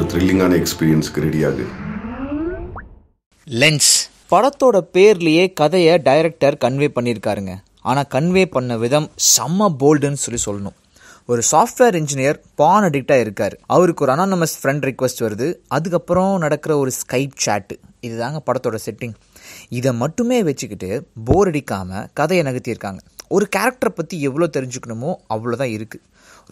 ஒரு த்ரில்லிங்கான எக்ஸ்பீரியன்ஸ்க்கு ரெடியாகு லென்ஸ் படத்தோட பேர்லேயே கதையை டைரக்டர் கன்வே பண்ணியிருக்காருங்க ஆனால் கன்வே பண்ண விதம் செம்ம போல்டுன்னு சொல்லி சொல்லணும் ஒரு சாஃப்ட்வேர் இன்ஜினியர் பான் அடிக்டாக இருக்கார் அவருக்கு ஒரு அனானமஸ் ஃப்ரெண்ட் ரிக்வஸ்ட் வருது அதுக்கப்புறம் நடக்கிற ஒரு ஸ்கைப் சேட்டு இதுதாங்க படத்தோட செட்டிங் இதை மட்டுமே வச்சுக்கிட்டு போர் அடிக்காமல் கதையை நகர்த்தியிருக்காங்க ஒரு கேரக்டரை பற்றி எவ்வளோ தெரிஞ்சுக்கணுமோ அவ்வளோதான் இருக்குது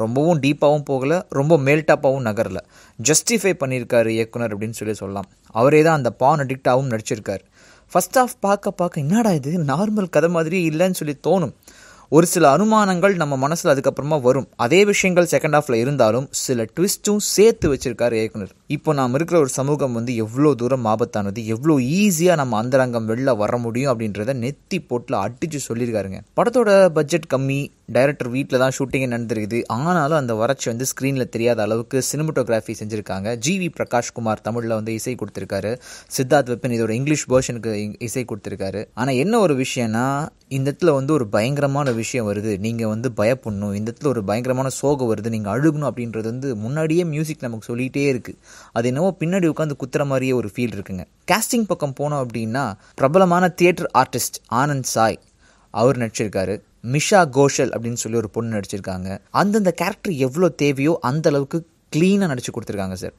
ரொம்பவும் டீப்பாகவும் போகலை ரொம்ப மேல்டாப்பாகவும் நகரலை ஜஸ்டிஃபை பண்ணியிருக்காரு இயக்குனர் அப்படின்னு சொல்லி சொல்லலாம் அவரே தான் அந்த பான் அடிக்டாகவும் நடிச்சிருக்காரு ஃபஸ்ட் ஆஃப் பார்க்க பார்க்க என்னடா இது நார்மல் கதை மாதிரியே இல்லைன்னு சொல்லி தோணும் ஒரு சில அனுமானங்கள் நம்ம மனசில் அதுக்கப்புறமா வரும் அதே விஷயங்கள் செகண்ட் ஆஃப்ல இருந்தாலும் சில ட்விஸ்ட்டும் சேர்த்து வச்சிருக்காரு இயக்குனர் இப்போ நாம் இருக்கிற ஒரு சமூகம் வந்து எவ்வளோ தூரம் ஆபத்தானது எவ்வளோ ஈஸியாக நம்ம அந்தரங்கம் வெளில வர முடியும் அப்படின்றத நெத்தி போட்டில் அடித்து சொல்லியிருக்காருங்க படத்தோட பட்ஜெட் கம்மி டைரக்டர் வீட்டில் தான் ஷூட்டிங் நடந்திருக்குது ஆனாலும் அந்த வறட்சி வந்து ஸ்க்ரீனில் தெரியாத அளவுக்கு சினிமட்டோகிராஃபி செஞ்சுருக்காங்க ஜி வி பிரகாஷ்குமார் தமிழில் வந்து இசை கொடுத்துருக்காரு சித்தார்த் வெப்பன் இதோட இங்கிலீஷ் வேர்ஷனுக்கு இசை கொடுத்துருக்காரு ஆனால் என்ன ஒரு விஷயம்னா இந்த இடத்துல வந்து ஒரு பயங்கரமான விஷயம் வருது நீங்கள் வந்து பயப்படணும் இந்த இடத்துல ஒரு பயங்கரமான சோகம் வருது நீங்கள் அழுகணும் அப்படின்றது வந்து முன்னாடியே மியூசிக் நமக்கு சொல்லிகிட்டே இருக்குது அது என்னவோ பின்னாடி உட்காந்து குத்துற மாதிரியே ஒரு ஃபீல் இருக்குங்க கேஸ்டிங் பக்கம் போனோம் அப்படின்னா பிரபலமான தியேட்டர் ஆர்டிஸ்ட் ஆனந்த் சாய் அவர் நடிச்சிருக்காரு மிஷா கோஷல் அப்படின்னு சொல்லி ஒரு பொண்ணு நடிச்சிருக்காங்க அந்தந்த கேரக்டர் எவ்வளோ தேவையோ அந்த அளவுக்கு க்ளீனாக நடித்து கொடுத்துருக்காங்க சார்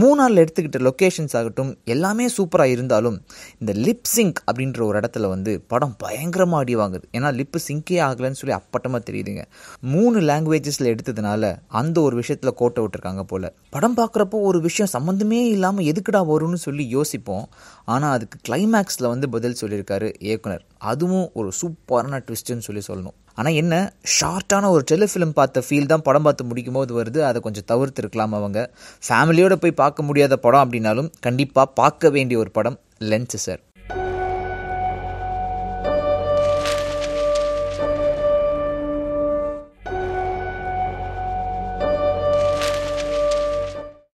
மூணாரில் எடுத்துக்கிட்ட லொக்கேஷன்ஸ் ஆகட்டும் எல்லாமே சூப்பராக இருந்தாலும் இந்த லிப் சிங்க் அப்படின்ற ஒரு இடத்துல வந்து படம் பயங்கரமாக அடி வாங்குது ஏன்னா லிப்பு சிங்கே ஆகலைன்னு சொல்லி அப்பட்டமாக தெரியுதுங்க மூணு லாங்குவேஜஸில் எடுத்ததுனால அந்த ஒரு விஷயத்தில் கோட்டை விட்டுருக்காங்க போல் படம் பார்க்குறப்போ ஒரு விஷயம் சம்மந்தமே இல்லாமல் எதுக்குடா வரும்னு சொல்லி யோசிப்போம் ஆனால் அதுக்கு கிளைமேக்ஸில் வந்து பதில் சொல்லியிருக்காரு இயக்குனர் அதுவும் ஒரு சூப்பரான ட்விஸ்ட்டுன்னு சொல்லி சொல்லணும் ஆனால் என்ன ஷார்ட்டான ஒரு டெலிஃபிலிம் பார்த்த ஃபீல் தான் படம் பார்த்து முடிக்கும் போது வருது அதை கொஞ்சம் தவிர்த்துருக்கலாம் அவங்க ஃபேமிலியோடு போய் பார்க்க முடியாத படம் அப்படின்னாலும் கண்டிப்பாக பார்க்க வேண்டிய ஒரு படம் லென்ஸு சார்